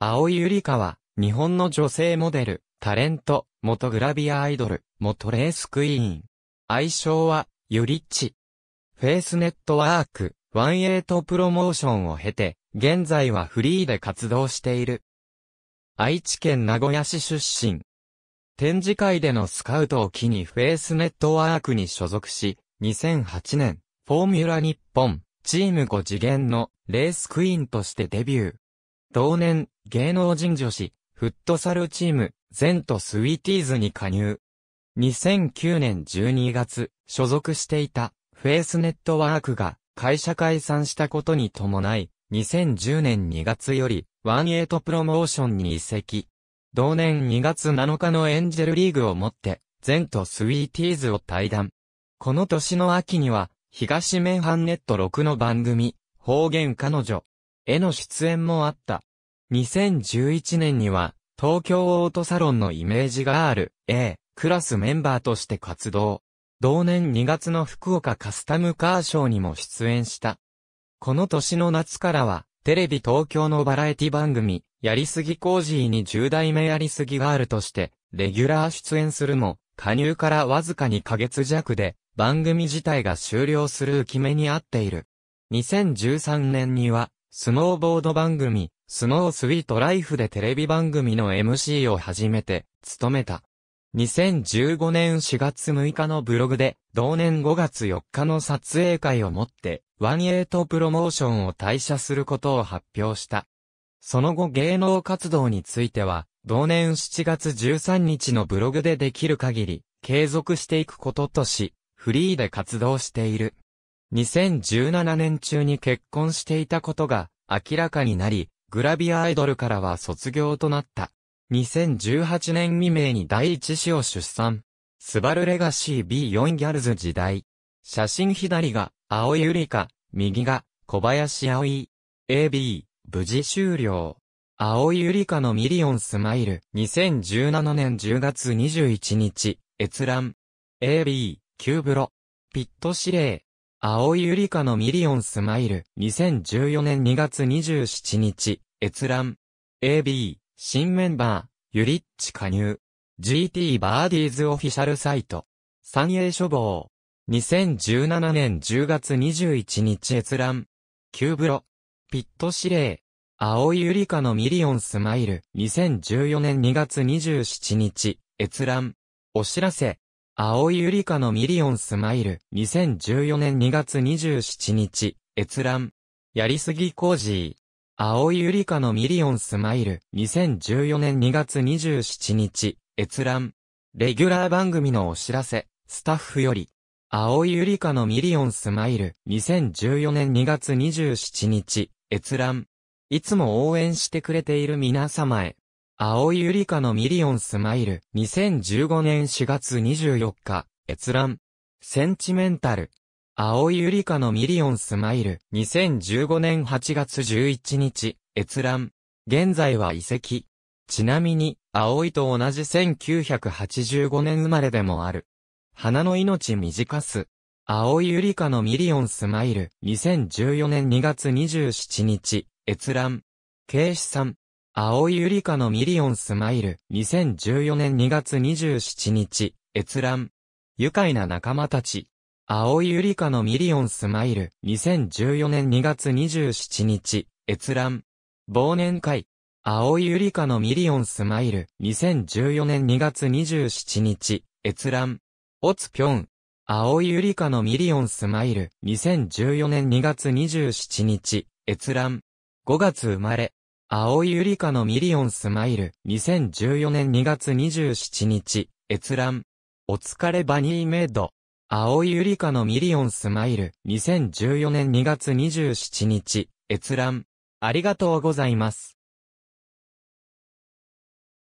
青井ゆりかは、日本の女性モデル、タレント、元グラビアアイドル、元レースクイーン。愛称は、ゆりっち。フェイスネットワーク、ワンエイトプロモーションを経て、現在はフリーで活動している。愛知県名古屋市出身。展示会でのスカウトを機にフェイスネットワークに所属し、2008年、フォーミュラ日本、チーム5次元のレースクイーンとしてデビュー。同年、芸能人女子、フットサルチーム、ゼントスイーティーズに加入。2009年12月、所属していた、フェイスネットワークが、会社解散したことに伴い、2010年2月より、ワンエイトプロモーションに移籍。同年2月7日のエンジェルリーグをもって、ゼントスイーティーズを退団。この年の秋には、東メンハンネット6の番組、方言彼女への出演もあった。2011年には、東京オートサロンのイメージガール、A クラスメンバーとして活動。同年2月の福岡カスタムカーショーにも出演した。この年の夏からは、テレビ東京のバラエティ番組、やりすぎコージーに10代目やりすぎガールとして、レギュラー出演するも、加入からわずか2ヶ月弱で、番組自体が終了する浮き目にあっている。2013年には、スノーボード番組、スノースイートライフでテレビ番組の MC を初めて、務めた。2015年4月6日のブログで、同年5月4日の撮影会をもって、ワンエイトプロモーションを退社することを発表した。その後芸能活動については、同年7月13日のブログでできる限り、継続していくこととし、フリーで活動している。2017年中に結婚していたことが明らかになり、グラビアアイドルからは卒業となった。2018年未明に第一子を出産。スバルレガシー B4 ギャルズ時代。写真左が、青井ゆりか、右が、小林葵。AB、無事終了。青井ゆりかのミリオンスマイル。2017年10月21日、閲覧。AB、キューブロ。ピット指令。青いゆりかのミリオンスマイル。2014年2月27日、閲覧。AB、新メンバー、ゆりっち加入。GT バーディーズオフィシャルサイト。三栄処房。2017年10月21日閲覧。キューブロ。ピット指令。青いゆりかのミリオンスマイル。2014年2月27日。閲覧。お知らせ。青いゆりかのミリオンスマイル。2014年2月27日、閲覧。やりすぎコージー。青いゆりかのミリオンスマイル。2014年2月27日、閲覧。レギュラー番組のお知らせ、スタッフより。青いゆりかのミリオンスマイル。2014年2月27日、閲覧。いつも応援してくれている皆様へ、青いゆりかのミリオンスマイル。2015年4月24日、閲覧。センチメンタル。青いゆりかのミリオンスマイル。2015年8月11日、閲覧。現在は遺跡。ちなみに、青いと同じ1985年生まれでもある。花の命短す。青いゆりかのミリオンスマイル。2014年2月27日、閲覧。警視さん。青いゆりかのミリオンスマイル。2014年2月27日、閲覧。愉快な仲間たち。青いゆりかのミリオンスマイル。2014年2月27日、閲覧。忘年会。青いゆりかのミリオンスマイル。2014年2月27日、閲覧。おつぴょん。青いゆりかのミリオンスマイル。2014年2月27日、閲覧。5月生まれ。青井ゆりかのミリオンスマイル。2014年2月27日、閲覧。お疲れバニーメイド。青井ゆりかのミリオンスマイル。2014年2月27日、閲覧。ありがとうございます。